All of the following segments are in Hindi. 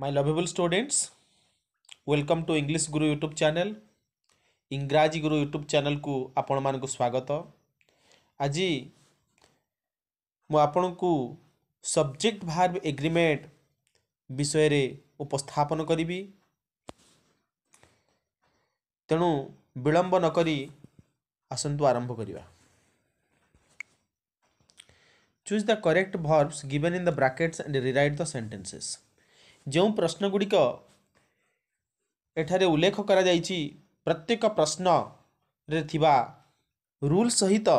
My lovable students welcome to English guru YouTube channel Ingraji Guru YouTube channel को आपण मान स्वागत आज मुझे को सब्जेक्ट भार्ब एग्रीमेंट विषय रे उपस्थापन करी तेणु विलंब नक आसतु आरंभ करवा choose the correct verbs given in the brackets and rewrite the sentences ଯେଉଁ ପ୍ରଶ୍ନଗୁଡ଼ିକ ଏଠାରେ ଉଲ୍ଲେଖ କରାଯାଇଛି ପ୍ରତ୍ୟେକ ପ୍ରଶ୍ନରେ ଥିବା ରୁଲ୍ ସହିତ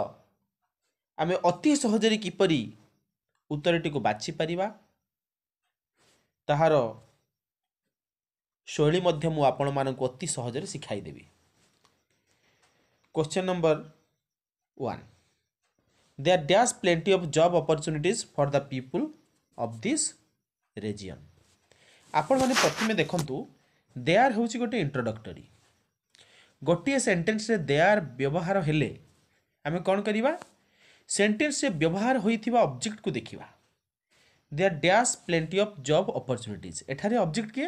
ଆମେ ଅତି ସହଜରେ କିପରି ଉତ୍ତରଟିକୁ ବାଛିପାରିବା ତାହାର ଶୈଳୀ ମଧ୍ୟ ମୁଁ ଆପଣମାନଙ୍କୁ ଅତି ସହଜରେ ଶିଖାଇଦେବି question number one there dash plenty of job opportunities for the people of this region ଆପଣମାନେ ପ୍ରଥମେ ଦେଖନ୍ତୁ ଦେୟାର ହେଉଛି ଗୋଟେ ଇଣ୍ଟ୍ରୋଡକ୍ଟରୀ ଗୋଟିଏ ସେଣ୍ଟେନ୍ସରେ ଦେୟାର ବ୍ୟବହାର ହେଲେ ଆମେ କ'ଣ କରିବା ସେଣ୍ଟେନ୍ସରେ ବ୍ୟବହାର ହୋଇଥିବା ଅବଜେକ୍ଟକୁ ଦେଖିବା there dash plenty of job opportunities ଏଠାରେ ଅବଜେକ୍ଟ କିଏ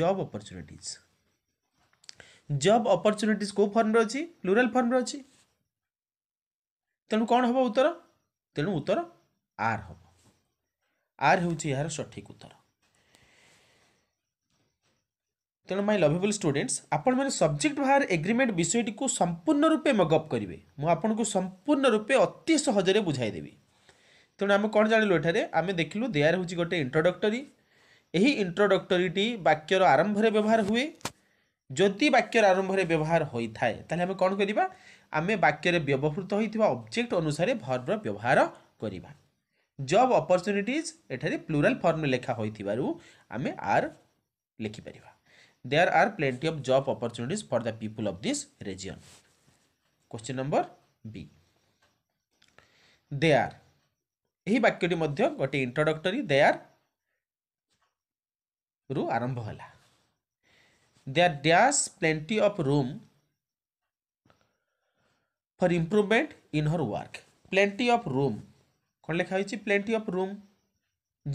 ଜବ୍ ଅପରଚ୍ୟୁନିଟିଜ୍ ଜବ୍ ଅପରଚ୍ୟୁନିଟିଜ୍ କେଉଁ ଫର୍ମରେ ଅଛି ପ୍ଲୁରାଲ୍ ଫର୍ମରେ ଅଛି ତେଣୁ କ'ଣ ହେବ ଉତ୍ତର ତେଣୁ ଉତ୍ତର ଆର୍ ହେବ ଆର୍ ହେଉଛି ଏହାର ସଠିକ୍ ଉତ୍ତର ତେଣୁ ମାଇ ଲଭେବୁଲ୍ ଷ୍ଟୁଡେଣ୍ଟସ୍ ଆପଣମାନେ ସବଜେକ୍ଟ ବାହାର ଏଗ୍ରିମେଣ୍ଟ ବିଷୟଟିକୁ ସମ୍ପୂର୍ଣ୍ଣ ରୂପେ ମଗଅପ୍ କରିବେ ମୁଁ ଆପଣଙ୍କୁ ସମ୍ପୂର୍ଣ୍ଣ ରୂପେ ଅତି ସହଜରେ ବୁଝାଇଦେବି ତେଣୁ ଆମେ କ'ଣ ଜାଣିଲୁ ଏଠାରେ ଆମେ ଦେଖିଲୁ ଦେୟାର ହେଉଛି ଗୋଟେ ଇଣ୍ଟ୍ରୋଡକ୍ଟରୀ ଏହି ଇଣ୍ଟ୍ରୋଡକ୍ଟରୀଟି ବାକ୍ୟର ଆରମ୍ଭରେ ବ୍ୟବହାର ହୁଏ ଯଦି ବାକ୍ୟର ଆରମ୍ଭରେ ବ୍ୟବହାର ହୋଇଥାଏ ତାହେଲେ ଆମେ କ'ଣ କରିବା ଆମେ ବାକ୍ୟରେ ବ୍ୟବହୃତ ହୋଇଥିବା ଅବଜେକ୍ଟ ଅନୁସାରେ ଭର୍ବର ବ୍ୟବହାର କରିବା ଜବ୍ ଅପରଚ୍ୟୁନିଟିଜ୍ ଏଠାରେ ପ୍ଲୁରାଲ୍ ଫର୍ମରେ ଲେଖା ହୋଇଥିବାରୁ ଆମେ ଆର୍ ଲେଖିପାରିବା there are plenty of job opportunities for the people of this region. Question number B. They are. ଏହି ବାକ୍ୟଟି ମଧ୍ୟ ଗୋଟିଏ ଇଣ୍ଟ୍ରୋଡକ୍ଟରୀ ଦେୟାର ରୁ ଆରମ୍ଭ ହେଲା there are dash plenty of room for improvement in her work plenty of room କ'ଣ ଲେଖା ହୋଇଛି ପ୍ଲେଣ୍ଟି ଅଫ୍ ରୁମ୍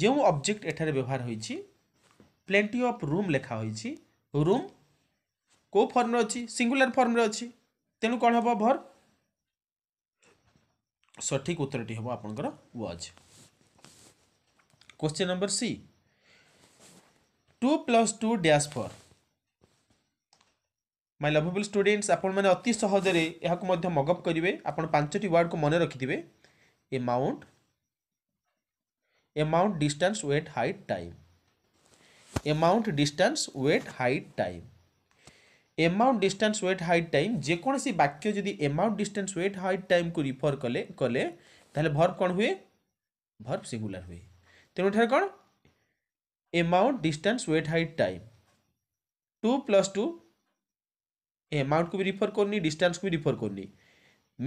ଯେଉଁ ଅବଜେକ୍ଟ ଏଠାରେ ବ୍ୟବହାର ହୋଇଛି ପ୍ଲେଣ୍ଟି ଅଫ୍ ରୁମ୍ ଲେଖା ହୋଇଛି ରୁମ୍ କେଉଁ ଫର୍ମରେ ଅଛି ସିଙ୍ଗୁଲାର ଫର୍ମରେ ଅଛି ତେଣୁ କ'ଣ ହେବ ଭର୍ ସଠିକ୍ ଉତ୍ତରଟି ହେବ ଆପଣଙ୍କର was question number C two plus two dash four my lovable students ଆପଣମାନେ ଅତି ସହଜରେ ଏହାକୁ ମଧ୍ୟ ମଗଅପ୍ କରିବେ ଆପଣ ପାଞ୍ଚଟି ୱାର୍ଡ଼କୁ ମନେ ରଖିଥିବେ amount amount distance weight height time amount distance weight height time amount distance weight height time যেকোনসি বাক্য যদি amount distance weight height time কো রিফর কলে কলে তাহলে verb কোন হুয়ে verb singular হুয়ে তেনু ঠার কোন amount distance weight height time 2 plus 2 amount को भी रिफर करनी distance को भी रिफर करनी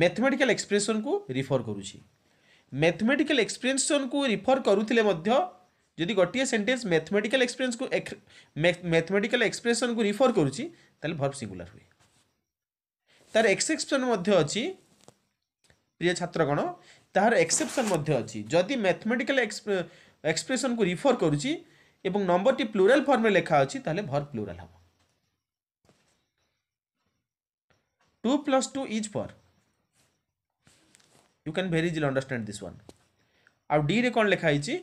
मैथमेटिकल एक्सप्रेशन को रिफर करूची मैथमेटिकल एक्सप्रेशन को रिफर करूथिले मध्य ଯଦି ଗୋଟିଏ ସେଣ୍ଟେନ୍ସ ମ୍ୟାଥମେଟିକାଲ ଏକ୍ସପ୍ରେସନ୍କୁ ମ୍ୟାଥମେଟିକାଲ ଏକ୍ସପ୍ରେସନ୍କୁ ରିଫର୍ କରୁଛି ତାହେଲେ ଭର୍ବ ସିଙ୍ଗୁଲାର ହୁଏ ତାର ଏକ୍ସେପ୍ସନ୍ ମଧ୍ୟ ଅଛି ପ୍ରିୟ ଛାତ୍ରଗଣ ତାହାର ଏକ୍ସେପ୍ସନ୍ ମଧ୍ୟ ଅଛି ଯଦି ମ୍ୟାଥମେଟିକାଲ ଏକ୍ସପ୍ରେସନ୍କୁ ରିଫର୍ କରୁଛି ଏବଂ ନମ୍ବରଟି ପ୍ଲୁରାଲ୍ ଫର୍ମରେ ଲେଖା ଅଛି ତାହେଲେ ଭର୍ବ ପ୍ଲୁରାଲ୍ ହେବ two plus two is four you can very easily understand this one ଆଉ ଡିରେ କ'ଣ ଲେଖା ହେଇଛି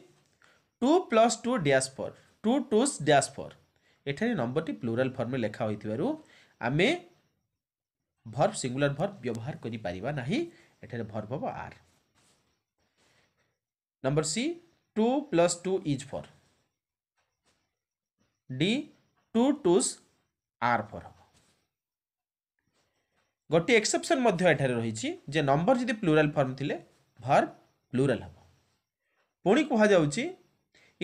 two plus two dash four two twos dash four ଏଠାରେ ନମ୍ବରଟି ପ୍ଲୁରାଲ୍ ଫର୍ମରେ ଲେଖା ହୋଇଥିବାରୁ ଆମେ ଭର୍ବ ସିଙ୍ଗୁଲାର ଭର୍ବ ବ୍ୟବହାର କରିପାରିବା ନାହିଁ ଏଠାରେ ଭର୍ବ ହେବ are number C two plus two is four D two twos are four ହେବ ଗୋଟିଏ ଏକ୍ସେପ୍ସନ୍ ମଧ୍ୟ ଏଠାରେ ରହିଛି ଯେ ନମ୍ବର ଯଦି ପ୍ଲୁରାଲ୍ ଫର୍ମ ଥିଲେ ଭର୍ବ ପ୍ଲୁରାଲ୍ ହେବ ପୁଣି କୁହାଯାଉଛି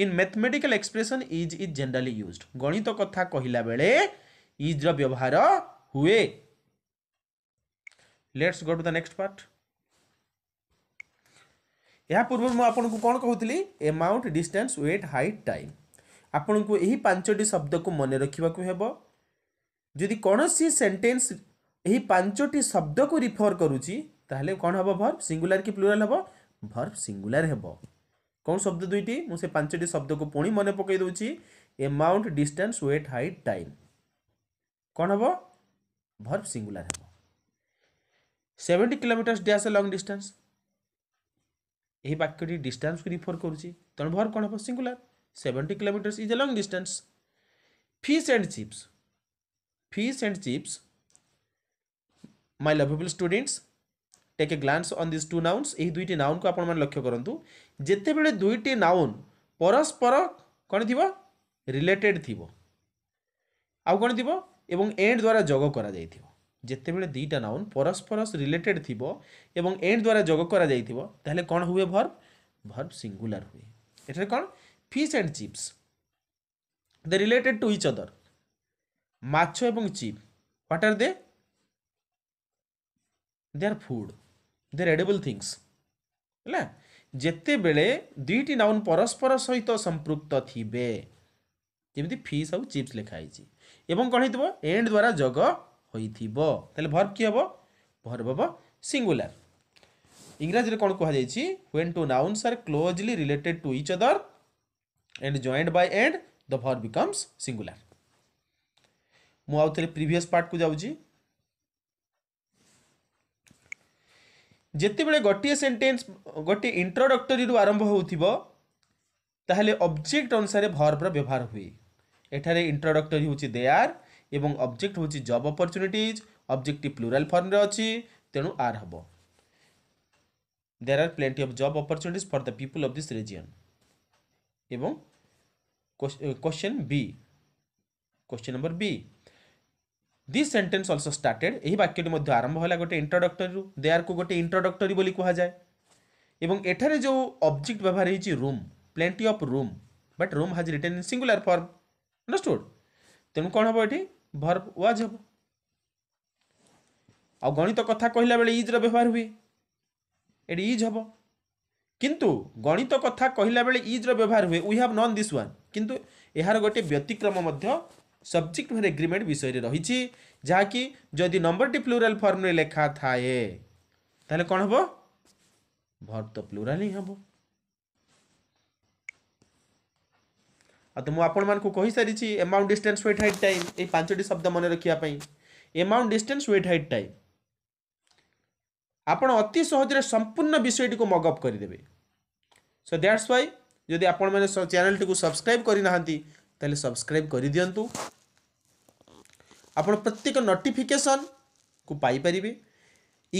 in mathematical expression is is generally used ଗଣିତ କଥା କହିଲା ବେଳେ ଇଜ୍ର ବ୍ୟବହାର ହୁଏ let's go to the next part ଏହା ପୂର୍ବରୁ ମୁଁ ଆପଣଙ୍କୁ କ'ଣ କହୁଥିଲି amount distance weight height time ଆପଣଙ୍କୁ ଏହି ପାଞ୍ଚଟି ଶବ୍ଦକୁ ମନେ ରଖିବାକୁ ହେବ ଯଦି କୌଣସି ସେଣ୍ଟେନ୍ସ ଏହି ପାଞ୍ଚଟି ଶବ୍ଦକୁ ରିଫର୍ କରୁଛି ତାହେଲେ କ'ଣ ହେବ ଭର୍ବ ସିଙ୍ଗୁଲାର କି ପ୍ଲୁରାଲ ହେବ ଭର୍ବ ସିଙ୍ଗୁଲାର ହେବ कौन शब्द दुईट मुझे पांचटी शब्द को पुणी मन पकई amount distance weight height time कौन हम भर्ब सिंगुलर हम seventy kilometers dash long distance यही वाक्यटी डिस्टेंस को रिफर करुच्ची तेणु भर्ब कौन हम singular seventy kilometers is a long distance fish and chips fish and chips my lovable students take a glance on this two nouns यही दुईटी नाउन को आप लक्ष्य करूँ ଯେତେବେଳେ ଦୁଇଟି ନାଉନ୍ ପରସ୍ପର କ'ଣ ଥିବ ରିଲେଟେଡ଼୍ ଥିବ ଆଉ କ'ଣ ଥିବ ଏବଂ ଏଣ୍ଡ ଦ୍ୱାରା ଯୋଗ କରାଯାଇଥିବ ଯେତେବେଳେ ଦୁଇଟା ନାଉନ୍ ପରସ୍ପର ରିଲେଟେଡ଼୍ ଥିବ ଏବଂ ଏଣ୍ଡ ଦ୍ୱାରା ଯୋଗ କରାଯାଇଥିବ ତାହେଲେ କ'ଣ ହୁଏ ଭର୍ବ ଭର୍ବ ସିଙ୍ଗୁଲାର ହୁଏ ଏଠାରେ କ'ଣ fish and chips they related to each other ମାଛ ଏବଂ chip what are they they are food they are edible things ହେଲା ଯେତେବେଳେ ଦୁଇଟି ନାଉନ୍ ପରସ୍ପର ସହିତ ସମ୍ପୃକ୍ତ ଥିବେ ଯେମିତି ଫିସ୍ ଆଉ ଚିପ୍ସ ଲେଖା ହେଇଛି ଏବଂ କ'ଣ ହେଇଥିବ ଏଣ୍ଡ ଦ୍ୱାରା ଯୋଗ ହୋଇଥିବ ତାହେଲେ ଭର୍ବ କି ହେବ ଭର୍ବ ହେବ ସିଙ୍ଗୁଲାର ଇଂରାଜୀରେ କ'ଣ କୁହାଯାଇଛି when two nouns are closely related to each other and joined by and the verb becomes singular ମୁଁ ଆଉ ଥରେ ପ୍ରିଭିୟସ୍ ପାର୍ଟକୁ ଯାଉଛି ଯେତେବେଳେ ଗୋଟିଏ ସେଣ୍ଟେନ୍ସ ଗୋଟିଏ ଇଣ୍ଟ୍ରୋଡକ୍ଟରୀରୁ ଆରମ୍ଭ ହେଉଥିବ ତାହେଲେ ଅବଜେକ୍ଟ ଅନୁସାରେ ଭର୍ବର ବ୍ୟବହାର ହୁଏ ଏଠାରେ ଇଣ୍ଟ୍ରୋଡ଼କ୍ଟରୀ ହେଉଛି ଦେ ଆର୍ ଏବଂ ଅବଜେକ୍ଟ ହେଉଛି ଜବ୍ ଅପରଚ୍ୟୁନିଟିଜ୍ ଅବଜେକ୍ଟଟି ପ୍ଲୁରାଲ୍ ଫର୍ମରେ ଅଛି ତେଣୁ ଆର୍ ହେବ there are plenty of job opportunities for the people of this region ଏବଂ question B question number B this sentence also started ଏହି ବାକ୍ୟଟି ମଧ୍ୟ ଆରମ୍ଭ ହେଲା ଗୋଟେ ଇଣ୍ଟ୍ରୋଡକ୍ଟରିରୁ ଦେୟାରକୁ ଗୋଟେ ଇଣ୍ଟ୍ରୋଡକ୍ଟରି ବୋଲି କୁହାଯାଏ ଏବଂ ଏଠାରେ ଯେଉଁ ଅବଜେକ୍ଟ ବ୍ୟବହାର ହେଇଛି room plenty of room but room has written in singular form understood ତେଣୁ କ'ଣ ହେବ ଏଠି ଭର୍ବ ୱାଜ୍ ହେବ ଆଉ ଗଣିତ କଥା କହିଲା ବେଳେ ଇଜ୍ର ବ୍ୟବହାର ହୁଏ ଏଠି ଇଜ୍ ହେବ କିନ୍ତୁ ଗଣିତ କଥା କହିଲା ବେଳେ ଇଜ୍ର ବ୍ୟବହାର ହୁଏ we have none this one କିନ୍ତୁ ଏହାର ଗୋଟିଏ ବ୍ୟତିକ୍ରମ ମଧ୍ୟ सब्जेक्ट मैं एग्रीमेंट विषय रही जहाँकि जदि नंबर टी प्लूराल फर्म लेखा थाए तो कौन हम भर तो प्लुराल ही हम तो मुझे कही सारी amount distance weight height time ये पांचटी शब्द मन रखापी amount distance weight height time आप अति सहजे संपूर्ण विषय टी मगअप करदे सो दैट्स वाई जदि आप चेल टी सब्सक्राइब करना तेल सब्सक्राइब कर दिंतु आप प्रत्येक नोटिफिकेशन को पाइपर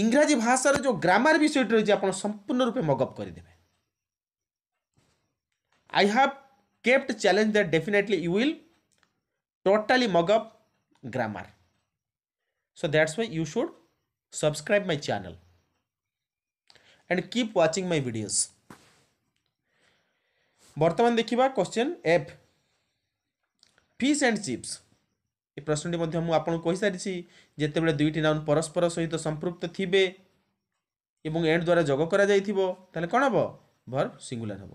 इंग्राजी भाषार जो ग्रामार विषय रही आप संपूर्ण रूप मगअप करदे I have kept challenge that definitely you will totally mug up grammar so that's why you should subscribe my channel and keep watching my videos बर्तमान देखा question F fish and chips ଏ ପ୍ରଶ୍ନଟି ମଧ୍ୟ ମୁଁ ଆପଣଙ୍କୁ କହିସାରିଛି ଯେତେବେଳେ ଦୁଇଟି ନାଉନ୍ ପରସ୍ପର ସହିତ ସମ୍ପୃକ୍ତ ଥିବେ ଏବଂ ଏଣ୍ଡ ଦ୍ୱାରା ଯୋଗ କରାଯାଇଥିବ ତାହେଲେ କ'ଣ ହେବ ଭର୍ବ ସିଙ୍ଗୁଲାର ହେବ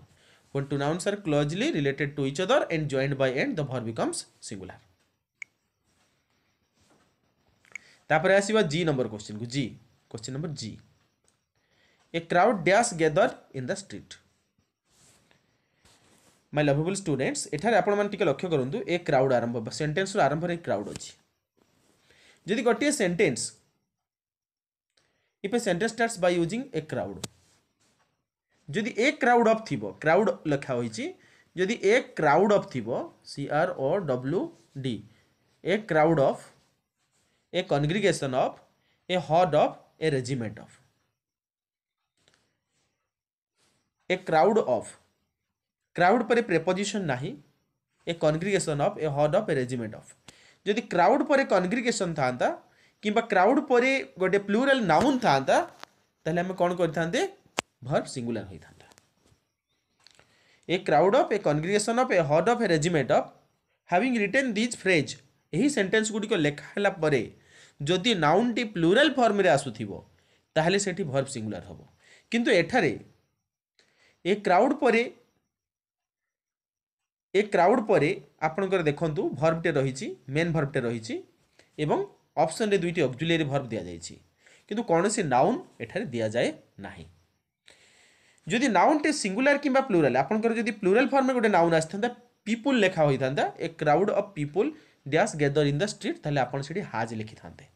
when two nouns are closely related to each other and joined by and the verb becomes singular ତାପରେ ଆସିବ ଜି ନମ୍ବର କ୍ୱେଶ୍ଚିନ୍କୁ G question number G a crowd dash gather in the street my lovable students ଏଠାରେ ଆପଣମାନେ ଟିକେ ଲକ୍ଷ୍ୟ କରନ୍ତୁ ଏ କ୍ରାଉଡ଼ ଆରମ୍ଭ ସେଣ୍ଟେନ୍ସର ଆରମ୍ଭରେ ଏ କ୍ରାଉଡ଼ ଅଛି ଯଦି ଗୋଟିଏ sentence if a sentence starts by using a crowd ଯଦି ଏ କ୍ରାଉଡ଼ ଅଫ୍ ଥିବ କ୍ରାଉଡ଼ ଲେଖା ହୋଇଛି ଯଦି ଏ କ୍ରାଉଡ଼ ଅଫ୍ ଥିବ C R O W D a crowd of a congregation of a herd of a regiment of a crowd of crowd पर प्रेपोजिशन ना a congregation of a herd of a regiment of जदि क्राउड पर कनग्रिगेसन था कि क्राउड पर गोटे प्लूराल नाउन था आम कौन करते भर्ब सिंगुलर होता a crowd of a congregation of a herd of a regiment of having written these phrase यही सेन्टेन्स गुड़िक लेखाला जदि टी प्लूराल फर्म आसुव ताहले भर्ब सिंगुलर हम किंतु एठार ए क्राउड पर এ ক্রাউড পরে আপনার দেখুন ভর্বটে রয়েছে মেন ভর্বটে রয়েছে এবং অপশনরে দুইটি অক্জুলিয়ারি ভর্ব দিয়া যাই কিন্তু কৌশি নাউন এখানে দিয়া যায় না যদি নাউনটে সিঙ্গুলার কিংবা প্লুরাল আপনার যদি প্লুরাল ফর্মে গোটে নাউন আসিথা পিপুল লেখা হয়ে থাকে a crowd of people dash gather in the street তাহলে আপনার সেটি হাজ লিখি থাকে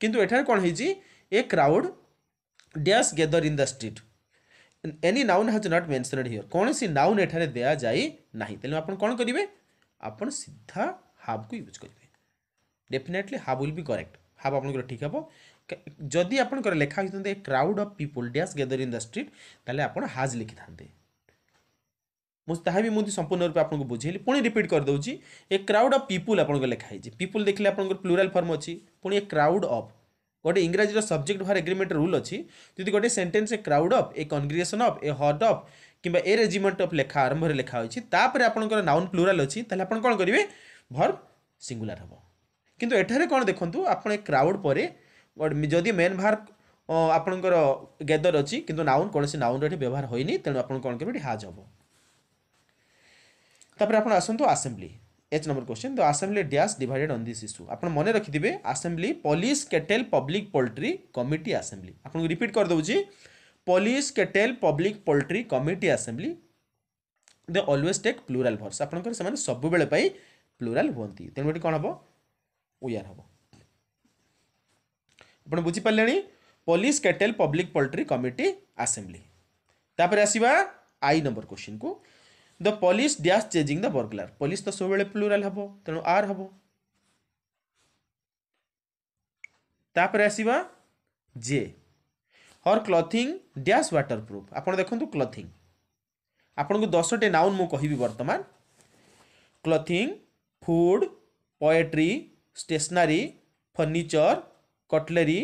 কিন্তু এখানে কোণ হয়েছে a crowd dash gather in the street any noun has not mentioned here କୌଣସି ନାଉନ୍ ଏଠାରେ ଦିଆଯାଇ ନାହିଁ ତେଣୁ ଆପଣ କ'ଣ କରିବେ ଆପଣ ସିଧା ହାବ୍କୁ ୟୁଜ୍ କରିବେ definitely have will be correct have ଆପଣଙ୍କର ଠିକ୍ ହେବ ଯଦି ଆପଣଙ୍କର ଲେଖା ହୋଇଥାନ୍ତେ crowd of people dash gather in the street ତାହେଲେ ଆପଣ ହାଜ୍ ଲେଖିଥାନ୍ତେ ମୁଁ ତାହା ବି ମୁଁ ସମ୍ପୂର୍ଣ୍ଣ ରୂପେ ଆପଣଙ୍କୁ ବୁଝେଇଲି ପୁଣି ରିପିଟ୍ କରିଦେଉଛି ଏ କ୍ରାଉଡ୍ ଅଫ୍ ପିପୁଲ୍ ଆପଣଙ୍କ ଲେଖା ହେଇଛି ପିପୁଲ୍ ଦେଖିଲେ ଆପଣଙ୍କର ପ୍ଲୁରାଲ୍ ଫର୍ମ ଅଛି ପୁଣି ଏ କ୍ରାଉଡ୍ ଅଫ୍ গোটে ইংরাজির সবজেক্ট ভার এগ্রিমেন্ট রুল অছি যদি গোটে sentence a crowd of a congregation of a herd of কিংবা এ রেজিমেন্ট অফ লেখা আরম্ভরে লেখা হয়েছে তাপরে আপনার নাউন প্লুরাল অছি তাহলে আপনার কোণ করবে ভর্ব সিঙ্গুলার হব কিন্তু এখানে কোণ দেখুন আপনার এ ক্রাউড পরে যদি মেন ভার্ব আপনার গেদর অছি কিন্তু নাউন কোণী নাউন এটি ব্যবহার হয়নি তেমন আপনার কোণ করবে এটি হাজ হব তাপরে আপনার আসন্তু assembly H number question the assembly dash divided on this issue ଆପଣ ମନେ ରଖିଥିବେ assembly police cattle public poultry committee assembly ଆପଣଙ୍କୁ ରିପିଟ୍ କରିଦେଉଛି police cattle public poultry committee assembly they always take plural verbs ଆପଣଙ୍କର ସେମାନେ ସବୁବେଳେ ପାଇଁ ପ୍ଲୁରାଲ୍ ହୁଅନ୍ତି ତେଣୁ ଏଠି କ'ଣ ହେବ ଉୟାର୍ ହେବ ଆପଣ ବୁଝିପାରିଲେଣି police cattle public poultry committee assembly ତାପରେ ଆସିବା ଆଇ ନମ୍ବର କ୍ୱେଶ୍ଚିନ୍କୁ the police dash chasing the burglar police तो सब प्लुराल हम तेणु आर हम तापर आसवा जे हर क्लथिंग डैश व्टर प्रूफ आप देखते क्लथिंग आपण को दस टे नाउन मुझे कह वर्तमान क्लथिंग food poetry स्टेशनारी फर्णिचर cutlery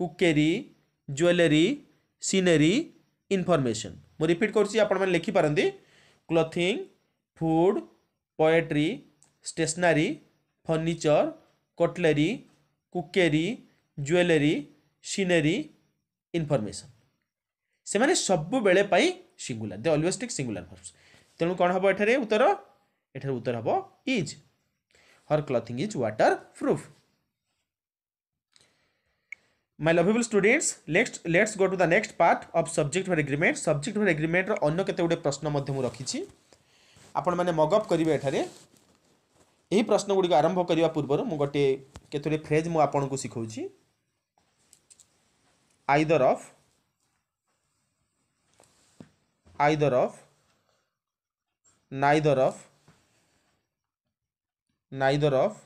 कुकेरी jewellery scenery information मुझ रिपीट कर लिखिपारती क्लथिंग food poetry stationery furniture cutlery कुकेरी jewellery scenery information ସେମାନେ ସବୁବେଳେ ପାଇଁ ସିଙ୍ଗୁଲାର ଦେ ଅଲୱେଜ୍ ଟେକ୍ ସିଙ୍ଗୁଲାର ଫର୍ମସ୍ ତେଣୁ କ'ଣ ହେବ ଏଠାରେ ଉତ୍ତର ଏଠାରେ ଉତ୍ତର ହେବ is Har clothing is water proof my लभेबल students next let's go to the next part of subject for agreement subject फर एग्रीमेंटर अन्य केते प्रश्न मध्य रखी रखिछि आपण माने मगअप करेंगे एठारे एही प्रश्न गुडी आरंभ करिवा पूर्व मु गोटे केतोरे फ्रेज मु आपण को सिखौछि either of either of neither of neither of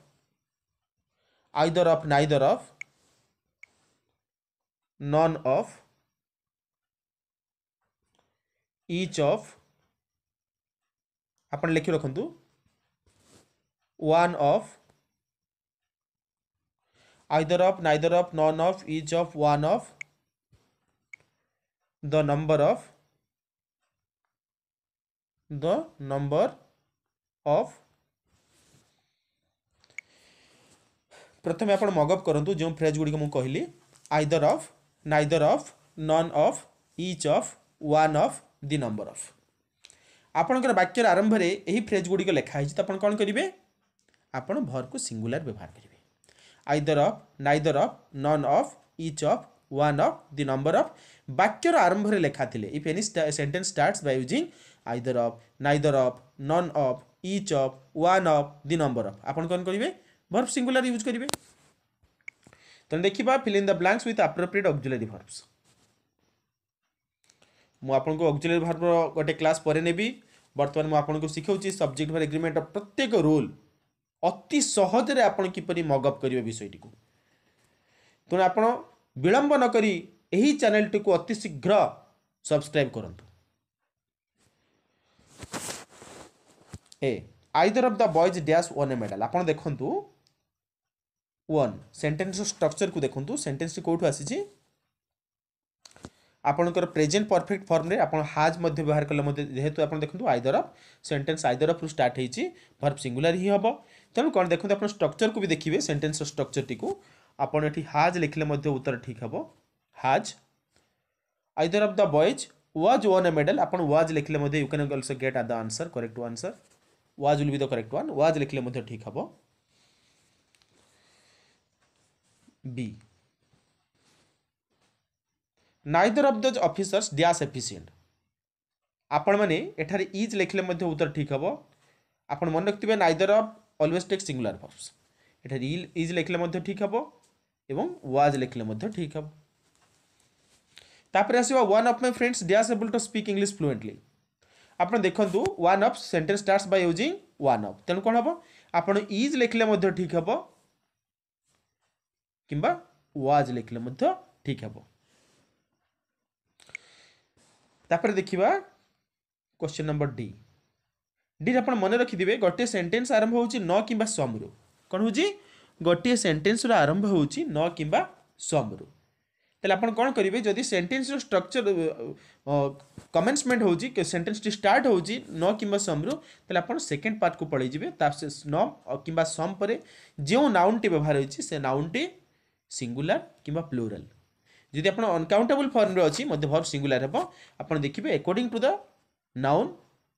either of neither of none of each of ଆପଣ ଲେଖି ରଖନ୍ତୁ one of either of neither of none of each of one of the number of the number of प्रथम आप मगअप करूँ जो फ्रेज गुड़िक मुझे कहली either of neither of none of each of one of the number of ଆପଣଙ୍କର ବାକ୍ୟର ଆରମ୍ଭରେ ଏହି ଫ୍ରେଜ୍ ଗୁଡ଼ିକ ଲେଖା ହେଇଛି ତ ଆପଣ କ'ଣ କରିବେ ଆପଣ ଭର୍କୁ ସିଙ୍ଗୁଲାର ବ୍ୟବହାର କରିବେ either of neither of none of each of one of the number of ବାକ୍ୟର ଆରମ୍ଭରେ ଲେଖା ଥିଲେ if any sentence starts by using either of neither of none of each of one of the number of ଆପଣ କ'ଣ କରିବେ ଭର୍ବ ସିଙ୍ଗୁଲାର ୟୁଜ୍ କରିବେ देखा filling the blanks with appropriate auxiliary verbs मुझको अक्जुलरी भर्व गोटे क्लास पर नेबी बर्तमान मुझको शिखे सब्जेक्ट भर एग्रीमेंट प्रत्येक रूल अति सहजे आप किपर मगअप करेंगे विषय टी तेनाली विलंब नक चेल टी अति शीघ्र सब्सक्राइब कर either of the boys dash won a medal आप देखूँ ୱାନ୍ ସେଣ୍ଟେନ୍ସର ଷ୍ଟ୍ରକ୍ଚରକୁ ଦେଖନ୍ତୁ ସେଣ୍ଟେନ୍ସଟି କେଉଁଠୁ ଆସିଛି ଆପଣଙ୍କର ପ୍ରେଜେଣ୍ଟ ପରଫେକ୍ଟ ଫର୍ମରେ ଆପଣ ହାଜ୍ ମଧ୍ୟ ବ୍ୟବହାର କଲେ ମଧ୍ୟ ଯେହେତୁ ଆପଣ ଦେଖନ୍ତୁ ଆଇଦର ଅଫ୍ ସେଣ୍ଟେନ୍ସ ଆଇଦର ଅଫ୍ରୁ ଷ୍ଟାର୍ଟ ହେଇଛି ଭର୍ବ ସିଙ୍ଗୁଲାର ହିଁ ହେବ ତେଣୁ କ'ଣ ଦେଖନ୍ତୁ ଆପଣ ଷ୍ଟ୍ରକ୍ଚରକୁ ବି ଦେଖିବେ ସେଣ୍ଟେନ୍ସର ଷ୍ଟ୍ରକ୍ଚରଟିକୁ ଆପଣ ଏଠି ହାଜ୍ ଲେଖିଲେ ମଧ୍ୟ ଉତ୍ତର ଠିକ୍ ହେବ has either of the boys was won a medal ଆପଣ ୱାଜ୍ ଲେଖିଲେ ମଧ୍ୟ you can also get at the answer correct answer was will be the correct one was ଲେଖିଲେ ମଧ୍ୟ ଠିକ୍ ହେବ B. Neither of those officers dash efficient ଆପଣମାନେ ଏଠାରେ ଇଜ୍ ଲେଖିଲେ ମଧ୍ୟ ଉତ୍ତର ଠିକ୍ ହେବ ଆପଣ ମନେ ରଖିଥିବେ neither of always take singular forms ଏଠାରେ ଇଜ୍ ଲେଖିଲେ ମଧ୍ୟ ଠିକ୍ ହେବ ଏବଂ ୱାଜ୍ ଲେଖିଲେ ମଧ୍ୟ ଠିକ୍ ହେବ ତାପରେ ଆସିବ one of my friends dash able to speak English fluently ଆପଣ ଦେଖନ୍ତୁ one of sentence starts by using one of ତେଣୁ କ'ଣ ହେବ ଆପଣ ଇଜ୍ ଲେଖିଲେ ମଧ୍ୟ ଠିକ୍ ହେବ কিংবা ওয়াজ লিখলে ମଧ୍ୟ ଠିକ୍ ହେବ ତାପରେ ଦେଖିବା କ୍ୱେଶ୍ଚିନ୍ ନମ୍ବର ଡି ଡିରେ ଆପଣ ମନେ ରଖିଥିବେ ଗୋଟିଏ ସେଣ୍ଟେନ୍ସ ଆରମ୍ଭ ହେଉଛି ନ କିମ୍ବା ସମରୁ କ'ଣ ହେଉଛି ଗୋଟିଏ ସେଣ୍ଟେନ୍ସର ଆରମ୍ଭ ହେଉଛି ନ କିମ୍ବା ସମରୁ ତାହେଲେ ଆପଣ କ'ଣ କରିବେ ଯଦି ସେଣ୍ଟେନ୍ସର ଷ୍ଟ୍ରକ୍ଚର କମେନ୍ସମେଣ୍ଟ ହେଉଛି ସେଣ୍ଟେନ୍ସଟି ଷ୍ଟାର୍ଟ ହେଉଛି ନ କିମ୍ବା ସମରୁ ତାହେଲେ ଆପଣ ସେକେଣ୍ଡ ପାର୍ଟକୁ ପଳେଇଯିବେ ତା ନ କିମ୍ବା ସମ୍ ପରେ ଯେଉଁ ନାଉନ୍ଟି ବ୍ୟବହାର ହୋଇଛି ସେ ନାଉନ୍ଟି সিঙ্গুলার কিংবা প্লুরাল যদি আপনার অনকাউন্টেবল ফর্মরে অছি মধ্যে ভর্ব সিঙ্গুলার হব আপনার দেখবে according to the noun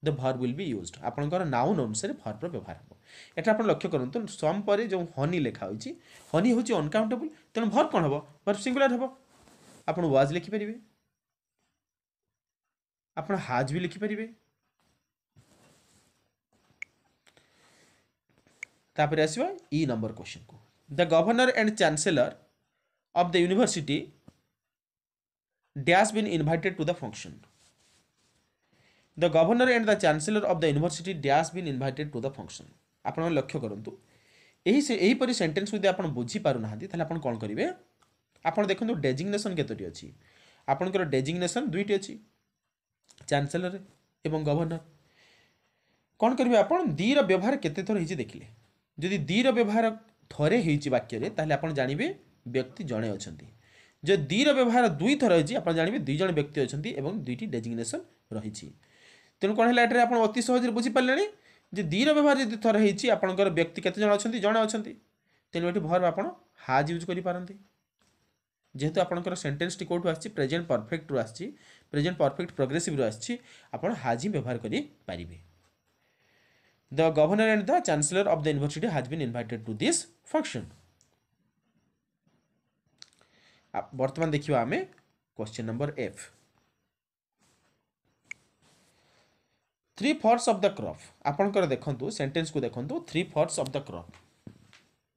the verb will be used আপনার নাউন অনুসারে ভর্বর ব্যবহার হব এটা আপনার লক্ষ্য করুন সম পরে যে হনি লেখা হয়েছে হনি হচ্ছে অনকাউন্টেবল তেমন ভর্ব কম হব ভর্ব সিঙ্গুলার হব ଆପଣ ୱାଜ୍ ଲେଖିପାରିବେ ଆପଣ ହାଜ୍ ବି ଲେଖିପାରିବେ ତାପରେ ଆସିବା ଇ ନମ୍ବର କ୍ୱେଶ୍ଚନକୁ the governor and chancellor of the university dash been invited to the function the governor and the chancellor of the university dash been invited to the function ଆପଣ ଲକ୍ଷ୍ୟ କରନ୍ତୁ ଏହି ଏହିପରି ସେଣ୍ଟେନ୍ସ ଯଦି ଆପଣ ବୁଝିପାରୁନାହାନ୍ତି ତାହେଲେ ଆପଣ କ'ଣ କରିବେ ଆପଣ ଦେଖନ୍ତୁ ଡେଜିଗ୍ନେସନ୍ କେତୋଟି ଅଛି ଆପଣଙ୍କର ଡେଜିଗ୍ନେସନ୍ ଦୁଇଟି ଅଛି ଚାନ୍ସେଲର ଏବଂ ଗଭର୍ଣ୍ଣର କ'ଣ କରିବେ ଆପଣ ଦି'ର ବ୍ୟବହାର କେତେ ଥର ହେଇଛି ଦେଖିଲେ ଯଦି ଦି'ର ବ୍ୟବହାର ଥରେ ହେଇଛି ବାକ୍ୟରେ ତାହେଲେ ଆପଣ ଜାଣିବେ ବ୍ୟକ୍ତି ଜଣେ ଅଛନ୍ତି ଯଦି ଦୁଇର ବ୍ୟବହାର ଦୁଇ ଥର ହେଇଛି ଆପଣ ଜାଣିବେ ଦୁଇ ଜଣ ବ୍ୟକ୍ତି ଅଛନ୍ତି ଏବଂ ଦୁଇଟି ଡେଜିଗ୍ନେସନ୍ ରହିଛି ତେଣୁ କ'ଣ ହେଲା ଏଠାରେ ଆପଣ ଅତି ସହଜରେ ବୁଝିପାରିଲେଣି ଯେ ଦୁଇର ବ୍ୟବହାର ଯଦି ଥରେ ହେଇଛି ଆପଣଙ୍କର ବ୍ୟକ୍ତି କେତେ ଜଣ ଅଛନ୍ତି ଜଣେ ଅଛନ୍ତି ତେଣୁ ଏଠି ଭର୍ବ ଆପଣ ହାଜ୍ ୟୁଜ୍ କରିପାରନ୍ତି ଯେହେତୁ ଆପଣଙ୍କର ସେଣ୍ଟେନ୍ସଟି କେଉଁଠୁ ଆସିଛି ପ୍ରେଜେଣ୍ଟ ପରଫେକ୍ଟରୁ ଆସିଛି ପ୍ରେଜେଣ୍ଟ ପରଫେକ୍ଟ ପ୍ରୋଗ୍ରେସିଭ୍ରୁ ଆସିଛି ଆପଣ ହାଜ୍ ହିଁ ବ୍ୟବହାର କରିପାରିବେ The governor and the chancellor of the university has been invited to this function. बर्तमान देखा question number F three fourths of the crop आपणकर देखु सेन्टेन्स को देखु three fourths of the crop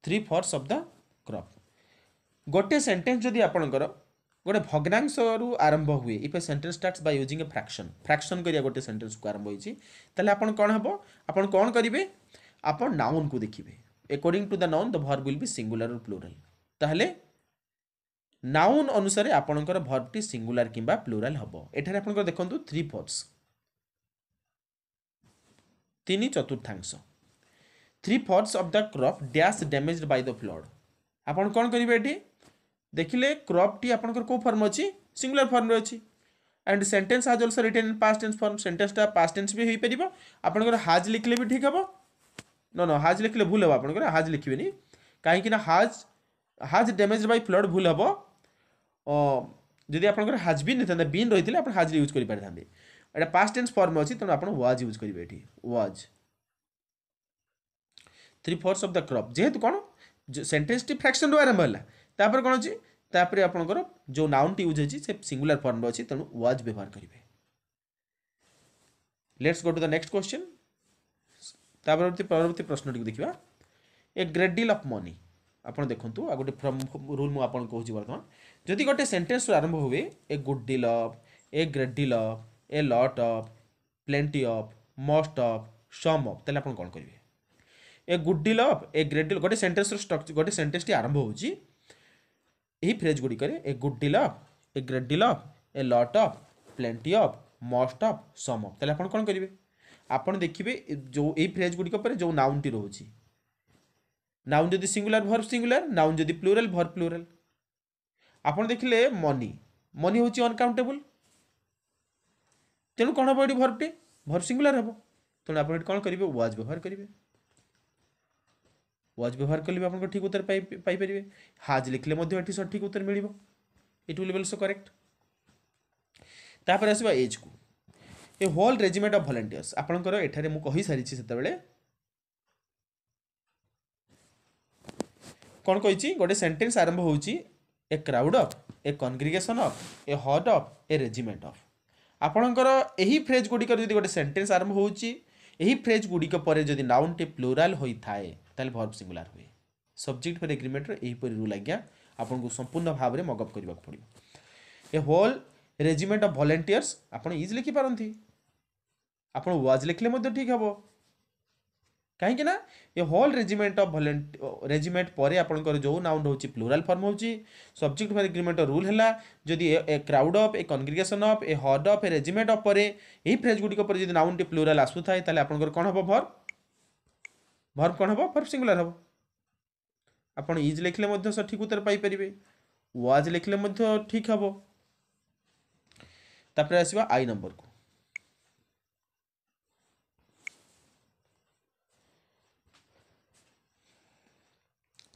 three fourths of the crop गोटे सेन्टेन्स जदि आपणकर ଗୋଟେ ଭଗ୍ନାଂଶରୁ ଆରମ୍ଭ ହୁଏ if a sentence starts by using a fraction fraction କରିବା ଗୋଟେ ସେଣ୍ଟେନ୍ସକୁ ଆରମ୍ଭ ହୋଇଛି ତାହେଲେ ଆପଣ କ'ଣ ହେବ ଆପଣ କ'ଣ କରିବେ ଆପଣ ନାଉନ୍କୁ ଦେଖିବେ according to the noun the verb will be singular plural ତାହେଲେ ନାଉନ୍ ଅନୁସାରେ ଆପଣଙ୍କର ଭର୍ବଟି ସିଙ୍ଗୁଲାର କିମ୍ବା ପ୍ଲୁରାଲ୍ ହେବ ଏଠାରେ ଆପଣଙ୍କର ଦେଖନ୍ତୁ ଥ୍ରୀ ଫୋର୍ଥସ୍ ତିନି ଚତୁର୍ଥାଂଶ three fourths of the crop dash damaged by the flood ଆପଣ କ'ଣ କରିବେ ଏଠି ଦେଖିଲେ କ୍ରପ୍ଟି ଆପଣଙ୍କର କେଉଁ ଫର୍ମ ଅଛି ସିଙ୍ଗୁଲାର ଫର୍ମରେ ଅଛି and sentence has also written in past tense form ସେଣ୍ଟେନ୍ସଟା ପାଷ୍ଟ ଟେନ୍ସ ବି ହୋଇପାରିବ ଆପଣଙ୍କର ହାଜ୍ ଲେଖିଲେ ବି ଠିକ୍ ହେବ ନ ନ ହାଜ୍ ଲେଖିଲେ ଭୁଲ ହେବ ଆପଣଙ୍କର ହାଜ୍ ଲେଖିବେନି କାହିଁକିନା has has damaged by flood ଭୁଲ ହେବ ଯଦି ଆପଣଙ୍କର ହାଜ୍ ବିନ୍ ହେଇଥାନ୍ତା ବିନ୍ ରହିଥିଲେ ଆପଣ ହାଜ୍ ୟୁଜ୍ କରିପାରିଥାନ୍ତେ ଏଇଟା ପାଷ୍ଟ ଟେନ୍ସ ଫର୍ମ ଅଛି ତେଣୁ ଆପଣ ୱାଜ୍ ୟୁଜ୍ କରିବେ ଏଠି was three fourth of the crop जेहेतु कौन सेंटेन्स टी फ्राक्शन रू आरंभ है ତାପରେ କ'ଣ ଅଛି ତାପରେ ଆପଣଙ୍କର ଯେଉଁ ନାଉନ୍ଟି ୟୁଜ୍ ହେଇଛି ସେ ସିଙ୍ଗୁଲାର ଫର୍ମରେ ଅଛି ତେଣୁ ୱାଜ୍ ବ୍ୟବହାର କରିବେ let's go to the next question ତାପରବର୍ତ୍ତୀ ପରବର୍ତ୍ତୀ ପ୍ରଶ୍ନଟିକୁ ଦେଖିବା a great deal of money ଆପଣ ଦେଖନ୍ତୁ ଆଉ ଗୋଟେ ଫ୍ରମ୍ ରୁଲ୍ ମୁଁ ଆପଣଙ୍କୁ କହୁଛି ବର୍ତ୍ତମାନ ଯଦି ଗୋଟେ ସେଣ୍ଟେନ୍ସରୁ ଆରମ୍ଭ ହୁଏ a good deal of a great deal of a lot of plenty of most of some of ତାହେଲେ ଆପଣ କ'ଣ କରିବେ a good deal of a great deal ଗୋଟେ ସେଣ୍ଟେନ୍ସର ଷ୍ଟ୍ରକ୍ଚର ଗୋଟେ ସେଣ୍ଟେନ୍ସଟି ଆରମ୍ଭ ହେଉଛି ଏହି ଫ୍ରେଜ୍ ଗୁଡ଼ିକରେ a good deal of a great deal of a lot of plenty of most of some of ତାହେଲେ ଆପଣ କ'ଣ କରିବେ ଆପଣ ଦେଖିବେ ଯେଉଁ ଏଇ ଫ୍ରେଜ୍ ଗୁଡ଼ିକ ପରେ ଯେଉଁ ନାଉନ୍ଟି ରହୁଛି ନାଉନ୍ ଯଦି ସିଙ୍ଗୁଲାର ଭର୍ବ ସିଙ୍ଗୁଲାର ନାଉନ୍ ଯଦି ପ୍ଲୁରାଲ୍ ଭର୍ବ ପ୍ଲୁରାଲ୍ ଆପଣ ଦେଖିଲେ ମନି ମନି ହେଉଛି ଅନକାଉଣ୍ଟେବୁଲ୍ ତେଣୁ କ'ଣ ହେବ ଏଠି ଭର୍ବଟି ଭର୍ବ ସିଙ୍ଗୁଲାର ହେବ ତେଣୁ ଆପଣ ଏଠି କ'ଣ କରିବେ ୱାଜ୍ ବ୍ୟବହାର କରିବେ ୱାଜ୍ ବ୍ୟବହାର କଲେ ବି ଆପଣଙ୍କ ଠିକ୍ ଉତ୍ତର ପାଇପାରିବେ ହାଜ୍ ଲେଖିଲେ ମଧ୍ୟ ଏଠି ସଠିକ୍ ଉତ୍ତର ମିଳିବ ଇଟ୍ ୱିଲ୍ ଅଲ୍ସୋ କରେକ୍ଟ ତାପରେ ଆସିବା ଏଜ୍କୁ a whole regiment of volunteers ଆପଣଙ୍କର ଏଠାରେ ମୁଁ କହିସାରିଛି ସେତେବେଳେ କ'ଣ କହିଛି ଗୋଟେ ସେଣ୍ଟେନ୍ସ ଆରମ୍ଭ ହେଉଛି a crowd of a congregation of a herd of a regiment of ଆପଣଙ୍କର ଏହି ଫ୍ରେଜ୍ ଗୁଡ଼ିକର ଯଦି ଗୋଟେ ସେଣ୍ଟେନ୍ସ ଆରମ୍ଭ ହେଉଛି ଏହି ଫ୍ରେଜ୍ ଗୁଡ଼ିକ ପରେ ଯଦି ନାଉନ୍ଟି ପ୍ଲୁରାଲ୍ ହୋଇଥାଏ ତାହେଲେ ଭର୍ବ ସିଙ୍ଗୁଲାର ହୁଏ ସବଜେକ୍ଟ ଫର୍ ଏଗ୍ରିମେଣ୍ଟର ଏହିପରି ରୁଲ୍ ଆଜ୍ଞା ଆପଣଙ୍କୁ ସମ୍ପୂର୍ଣ୍ଣ ଭାବରେ ମଗଅପ୍ କରିବାକୁ ପଡ଼ିବ a whole regiment of volunteers ଆପଣ ଇଜ୍ ଲେଖିପାରନ୍ତି ଆପଣ ୱାଜ୍ ଲେଖିଲେ ମଧ୍ୟ ଠିକ୍ ହେବ କାହିଁକି ନା a whole regiment of volunteer regiment ପରେ ଆପଣଙ୍କର ଯେଉଁ ନାଉନ୍ ହେଉଛି ପ୍ଲୁରାଲ୍ ଫର୍ମ ହେଉଛି ସବଜେକ୍ଟ ଫର୍ ଏଗ୍ରିମେଣ୍ଟର ରୁଲ୍ ହେଲା ଯଦି a crowd of a congregation of a herd of a regiment of ପରେ ଏହି ଫ୍ରେଜ୍ ଗୁଡ଼ିକ ପରେ ଯଦି ନାଉନ୍ଟି ପ୍ଲୁରାଲ୍ ଆସୁଥାଏ ତାହେଲେ ଆପଣଙ୍କର କ'ଣ ହେବ ଭର୍ ଭର୍ବ କ'ଣ ହେବ ଭର୍ବ ସିଙ୍ଗୁଲାର ହେବ ଆପଣ ଇଜ୍ ଲେଖିଲେ ମଧ୍ୟ ସଠିକ୍ ଉତ୍ତର ପାଇପାରିବେ ୱାଜ୍ ଲେଖିଲେ ମଧ୍ୟ ଠିକ୍ ହେବ ତାପରେ ଆସିବା ଆଇ ନମ୍ବରକୁ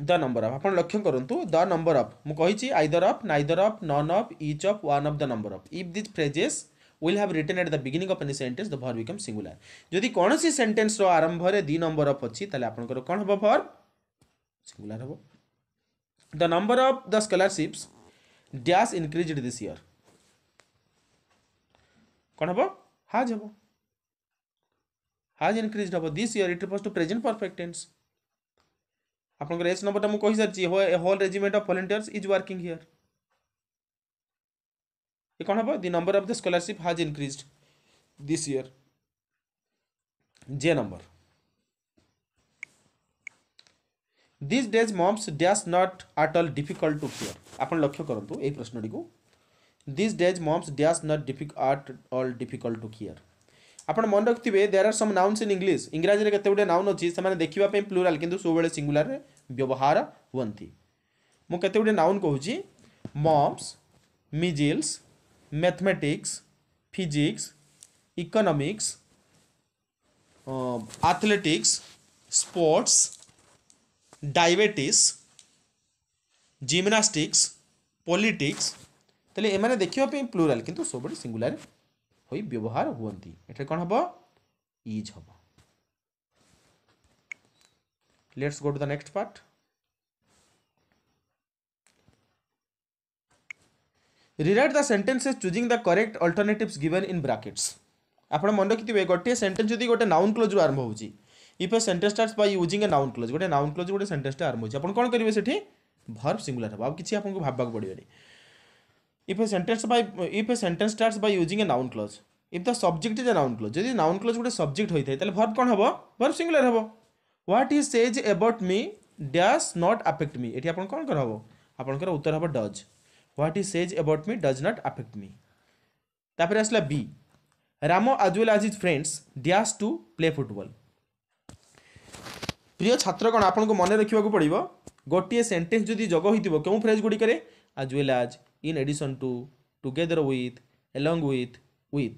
ଦ ନମ୍ବର ଅଫ୍ ଆପଣ ଲକ୍ଷ୍ୟ କରନ୍ତୁ ଦ ନମ୍ବର ଅଫ୍ ମୁଁ କହିଛି either of neither of none of each of one of the number of if these phrases will have written at the beginning of any sentence the verb become singular जदि कौन सेन्टेन्स आरंभ में दि नंबर अफ अच्छी आप कौन हम भर सिंगुलर हे the number of the scholarships dash increase this year कौन हम हाज हम हाज इनक्रीज हम this year it refers to present perfect tense आप नंबर टाइम कही सारी हॉल रेजिमेंट अफ भलेयर्स इज वर्किंग हिअर ये कौन हम the number of the scholarship has increase this year जे number this days mumps dash not at all difficult to clear आप लक्ष्य करूँ ये प्रश्न T this days mumps dash not difficult at all difficult to clear आप मन रखिए there are some nouns in English इंग्राजी में ଗୁଡ଼ିଏ नाउन अच्छी से ଦେଖିବା ପାଇଁ कि सब सिंगुलर ସିଙ୍ଗୁଲାରରେ ବ୍ୟବହାର ହୁଅନ୍ତି ମୁଁ କେତେ ଗୁଡ଼ିଏ ନାଉନ୍ କହୁଛି mathematics physics economics athletics sports diabetes gymnastics politics तेल एम देखापी प्लूराल कि सब सिंगुलर हो व्यवहार हमें कौन हम इज हम let's go to the next part rewrite the sentences choosing the correct alternatives given in brackets ଆପଣ ମନେ ରଖିଥିବେ ଗୋଟିଏ ସେଣ୍ଟେନ୍ସ ଯଦି ଗୋଟେ ନାଉନ୍ କ୍ଲୋଜ୍ରୁ ଆରମ୍ଭ ହେଉଛି if a sentence starts by using a noun clause ଗୋଟେ ନାଉନ୍ କ୍ଲୋଜ୍ ଗୋଟେ ସେଣ୍ଟେନ୍ସଟା ଆରମ୍ଭ ହେଉଛି ଆପଣ କ'ଣ କରିବେ ସେଠି ଭର୍ବ ସିଙ୍ଗୁଲାର ହେବ ଆଉ କିଛି ଆପଣଙ୍କୁ ଭାବିବାକୁ ପଡ଼ିବନି if a sentence by if a sentence starts by using a noun clause if the subject is a noun clause ଯଦି ନାଉନ୍ କ୍ଲୋଜ୍ ଗୋଟେ ସବଜେକ୍ଟ ହୋଇଥାଏ ତାହେଲେ ଭର୍ବ କ'ଣ ହେବ ଭର୍ବ ସିଙ୍ଗୁଲାର ହେବ what he says about me dash not affect me ଏଠି ଆପଣ କ'ଣ କର ହେବ ଆପଣଙ୍କର ଉତ୍ତର ହେବ does what he says about me does not affect me তারপরে আসলা বি রামো আজ ওয়েল আজ his friends dash to play football প্রিয় ছাত্রগণ আপনার মনে রাখা পড়ব গোটিয়ে সেটেন্স যদি যোগ হয়ে কেউ phrase গুড়িকরে as well as in addition to together with along with with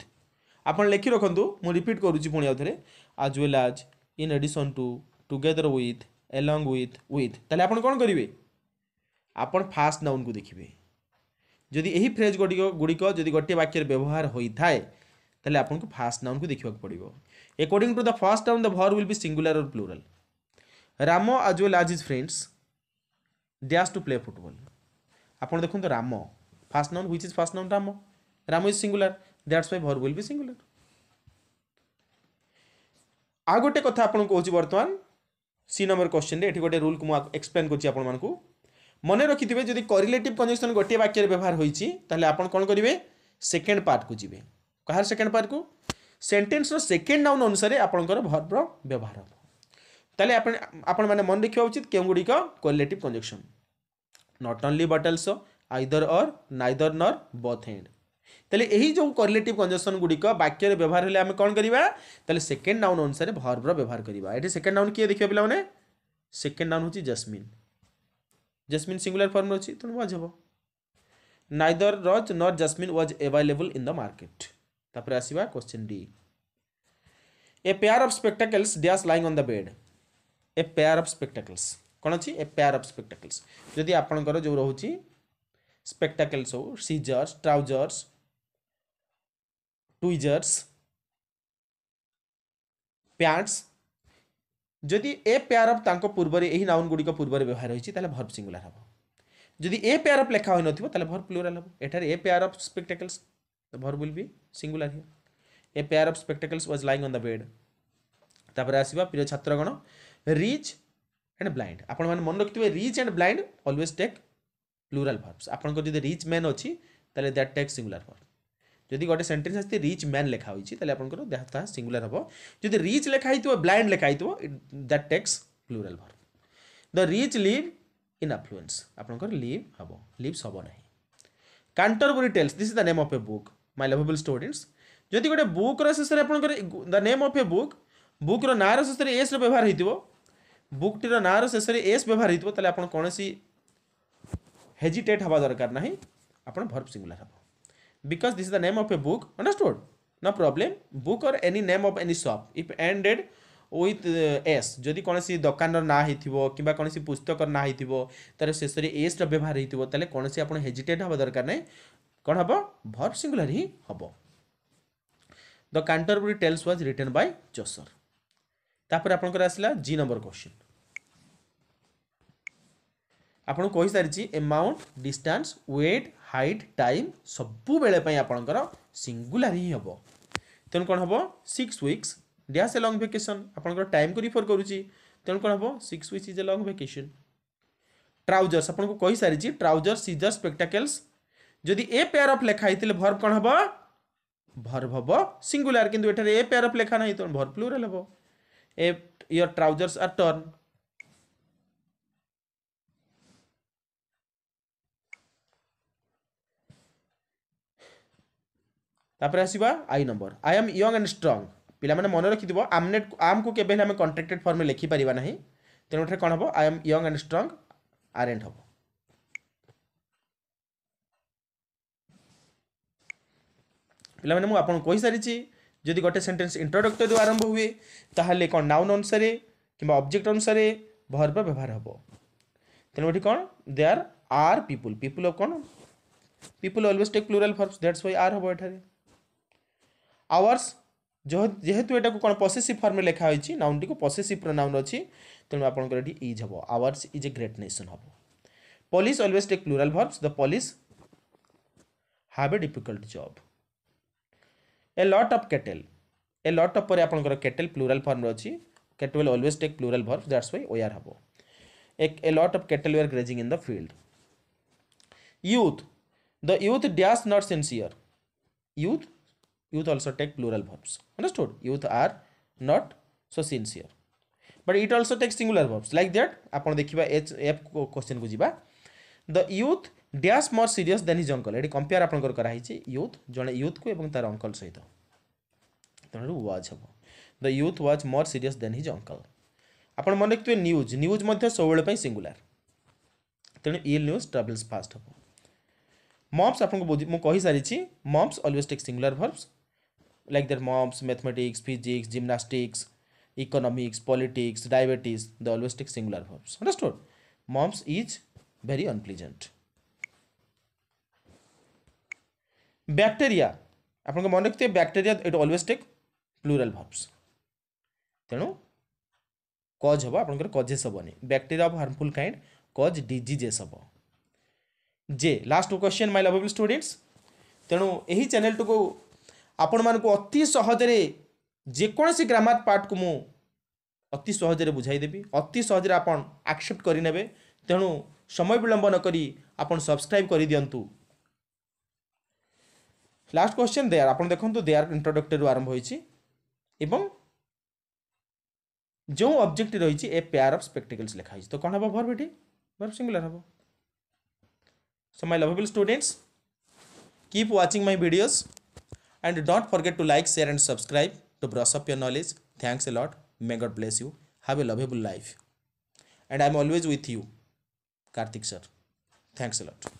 আপনার লেখি রাখতু মু repeat করুছি পুঁ আউথরে as well as in addition to together with along with with তাহলে আপনার কোণ করবে আপন ফার্স্ট নাউন কু দেখবে ଯଦି ଏହି ଫ୍ରେଜ୍ ଗୁଡ଼ିକ ଗୁଡ଼ିକ ଯଦି ଗୋଟିଏ ବାକ୍ୟରେ ବ୍ୟବହାର ହୋଇଥାଏ ତାହେଲେ ଆପଣଙ୍କୁ ଫାର୍ଷ୍ଟ ନାଉନ୍କୁ ଦେଖିବାକୁ ପଡ଼ିବ according to the first noun the verb will be singular or plural Ram as well as his friends dash to play football ଆପଣ ଦେଖନ୍ତୁ Ram first noun which is first noun Ram Ram is singular that's why verb will be singular ଆଉ ଗୋଟେ କଥା ଆପଣଙ୍କୁ କହୁଛି ବର୍ତ୍ତମାନ ସି ନମ୍ବର କ୍ୱେଶ୍ଚିନ୍ରେ ଏଠି ଗୋଟେ ରୁଲ୍କୁ ମୁଁ ଏକ୍ସପ୍ଲେନ୍ କରୁଛି ଆପଣମାନଙ୍କୁ मन रखिथे जदि करिलेट कंजक्शन गोटे वाक्य व्यवहार होती कौन करेंगे सेकेंड पार्ट को जी कहार सेकेंड पार्ट को सेन्टेन्स रेकेंड डाउन अनुसार आपंकर भर्ब व्यवहार हम तेल आपने मन रखा उचित केवगुड़ी correlative conjunction not only but also either or neither nor both and तेल यही जो क्वालिटेट कंजक्शन गुड़िक वाक्य व्यवहार होने आम कौन करवा सेकेंड डाउन अनुसार भर्ब्र व्यवहार करवा सेकेंड डाउन किए देखिए पे सेकेंड डाउन हूँ होजमिन जस्मिन सिंगुलर फर्म रही तेनाली वाज हे neither Raj nor Jasmine was available in the market तापर आसवा question D a pair of spectacles dash lying on the bed a pair of spectacles कौन अच्छी ए पेयर ऑफ स्पेक्टेकल्स जदि आपणकर जो रोच स्पेक्टाकल्स हो सीजर्स ट्राउजर्स ट्विजर्स प्यांट्स ଯଦି ଏ ପେୟାର ଅଫ୍ ତାଙ୍କ ପୂର୍ବରେ ଏହି ନାଉନ୍ ଗୁଡ଼ିକ ପୂର୍ବରେ ବ୍ୟବହାର ହୋଇଛି ତାହେଲେ ଭର୍ବ ସିଙ୍ଗୁଲାର ହେବ ଯଦି ଏ ପେୟାର ଅଫ୍ ଲେଖା ହୋଇନଥିବ ତାହେଲେ ଭର୍ବ ପ୍ଲୁରାଲ୍ ହେବ ଏଠାରେ a pair of spectacles verb will be singular here a pair of spectacles was lying on the bed ତାପରେ ଆସିବା ପ୍ରିୟ ଛାତ୍ରଗଣ ରିଚ୍ ଆଣ୍ଡ ବ୍ଲାଇଣ୍ଡ ଆପଣମାନେ ମନେ ରଖିଥିବେ rich and blind always take plural verbs ଆପଣଙ୍କର ଯଦି ରିଚ୍ ମ୍ୟାନ୍ ଅଛି ତାହେଲେ ଦ୍ୟାଟ୍ ଟେକ୍ ସିଙ୍ଗୁଲାର ଭର୍ବ जदि গোটে सेन्टेन्स आती রিচ ম্যান লেখা হয়েছে তাহলে আপনার দেহ তাহা সিঙ্গুলার रिच लिखाई রিচ লেখা হইথ ব্লাইন্ড লেখা হইথ that takes plural the rich live in affluence आपणकर लिव हम लिव्स हम ना Canterbury Tales this is the name of a book my lovable students जदि गोटे बुक्र शेषे the name of a book बुक्र नाँर शेषे एस व्यवहार हो बुकटीर नाँर शेषे एस व्यवहार हो आप हेजिटेट हवा दरकार ना आप भर्ब सिंगुलर हम because this is the name of a book understood no problem book or any name of any shop if ended with s যদি কোনসি দোকানর না হইতিবো কিবা কোনসি পুস্তকর না হইতিবো তার শেষরে s র ব্যবহার হইতিবো তাহলে কোনসি আপন হেজিটেট হবা দরকার নাই কোন হবো ভার্ব সিঙ্গুলার হি হবো the Canterbury Tales was written by Chaucer तापर आपणकर आसला जी नंबर क्वेश्चन आपण कही सारी amount distance weight height time ସବୁବେଳେ ପାଇଁ ଆପଣଙ୍କର ସିଙ୍ଗୁଲାର ହିଁ ହେବ ତେଣୁ କ'ଣ ହେବ six weeks dash a long vacation ଆପଣଙ୍କର ଟାଇମ୍କୁ ରିଫର୍ କରୁଛି ତେଣୁ କ'ଣ ହେବ six weeks is a long vacation trousers ଆପଣଙ୍କୁ କହିସାରିଛି ଟ୍ରାଉଜର୍ ସିଜର୍ ସ୍ପେକ୍ଟାକେଲ୍ସ ଯଦି ଏ ପେୟାର ଅଫ୍ ଲେଖା ହେଇଥିଲେ ଭର୍ବ କ'ଣ ହେବ ଭର୍ବ ହେବ ସିଙ୍ଗୁଲାର କିନ୍ତୁ ଏଠାରେ ଏ ପେୟାର ଅଫ୍ ଲେଖା ନାହିଁ ତେଣୁ ଭର୍ବ ପ୍ଲୁରାଲ୍ ହେବ ଏ ଇୟର୍ ଟ୍ରାଉଜର୍ସ ଆର୍ ଟର୍ନ ତାପରେ ଆସିବା I number I am young and strong ପିଲାମାନେ ମନେ ରଖିଥିବ ଆମନେଟ୍ ଆମକୁ କେବେ ହେଲେ ଆମେ କଣ୍ଟ୍ରାକ୍ଟେଡ଼ ଫର୍ମରେ ଲେଖିପାରିବା ନାହିଁ ତେଣୁ ଏଠାରେ କ'ଣ ହେବ I am young and strong aren't ହେବ ପିଲାମାନେ ମୁଁ ଆପଣଙ୍କୁ କହିସାରିଛି ଯଦି ଗୋଟେ ସେଣ୍ଟେନ୍ସ ଇଣ୍ଟ୍ରୋଡକ୍ଟରିରୁ ଆରମ୍ଭ ହୁଏ ତାହେଲେ କ'ଣ ନାଉନ୍ ଅନୁସାରେ କିମ୍ବା ଅବଜେକ୍ଟ ଅନୁସାରେ ଭର୍ବ ବ୍ୟବହାର ହେବ ତେଣୁ ଏଠି କ'ଣ they are are people people of କ'ଣ people always take plural forms that's why are ହେବ ଏଠାରେ আওয়ার্স যেহেতু এটাকে কোণ পসেসিভ ফর্মে লেখা হয়েছে নাউনটিকে পসেসিভ প্রোনাউন অছি তেমন আপনার এটি ইজ হব ours is a great nation হব police always take plural verbs the police have a difficult job a lot of cattle a lot of পরে আপনার cattle plural form রয়েছে cattle always take plural verbs that's why were হব a lot of cattle were grazing in the field youth the youth dash not sincere youth youth also take plural verbs understood youth are not so sincere but it also takes singular verbs like that ଆପଣ ଦେଖିବା ଏଫ୍ କ୍ୱେଶ୍ଚିନ୍ କୁ ଯିବା the youth dash more serious then his uncle ଏଠି କମ୍ପେୟାର ଆପଣଙ୍କର କରାହେଇଛି ୟୁଥ୍ ଜଣେ ୟୁଥ୍କୁ ଏବଂ ତାର ଅଙ୍କଲ୍ ସହିତ ତେଣୁ ୱାଜ୍ ହେବ the youth was more serious then his uncle ଆପଣ ମନେ ରଖିଥିବେ ନ୍ୟୁଜ୍ ନ୍ୟୁଜ୍ ମଧ୍ୟ ସବୁବେଳେ ପାଇଁ ସିଙ୍ଗୁଲାର ତେଣୁ ଇଲ୍ ନ୍ୟୁଜ୍ ଟ୍ରାଭେଲ୍ସ ଫାଷ୍ଟ ହେବ ମମ୍ସ ଆପଣଙ୍କୁ ମୁଁ କହିସାରିଛି moms always take singular verbs like their moms, mathematics, physics, gymnastics, economics, politics, diabetes, they always take singular verbs. Understood? Moms is very unpleasant. Bacteria আপনাকে মনে রাখতে bacteria it always take plural verbs তেণু কজ হব আপনার কজেস হবনি bacteria of harmful kind cause diseases হব যে last question my lovable students তেণু এই চ্যানেলটিকে ଆପଣମାନଙ୍କୁ ଅତି ସହଜରେ ଯେକୌଣସି ଗ୍ରାମାର ପାର୍ଟକୁ ମୁଁ ଅତି ସହଜରେ ବୁଝାଇଦେବି ଅତି ସହଜରେ ଆପଣ ଆକ୍ସେପ୍ଟ କରିନେବେ ତେଣୁ ସମୟ ବିଳମ୍ବ ନ କରି ଆପଣ ସବସ୍କ୍ରାଇବ୍ କରିଦିଅନ୍ତୁ ଲାଷ୍ଟ କ୍ୱେଶ୍ଚନ୍ ଦେୟାର ଆପଣ ଦେଖନ୍ତୁ ଦେୟାର ଇଣ୍ଟ୍ରୋଡକ୍ଟରୁ ଆରମ୍ଭ ହୋଇଛି ଏବଂ ଯେଉଁ ଅବଜେକ୍ଟ ରହିଛି ଏ ପେୟାର ଅଫ୍ ସ୍ପେକ୍ଟିକଲ୍ସ ଲେଖା ହେଇଛି ତ କ'ଣ ହେବ ଭର୍ବ ଏଠି ଭର୍ବ ସିଙ୍ଗୁଲାର ହେବ so my lovable students keep watching my videos and don't forget to like share and subscribe to brush up your knowledge thanks a lot may god bless you have a lovable life and i'm always with you kartik sir thanks a lot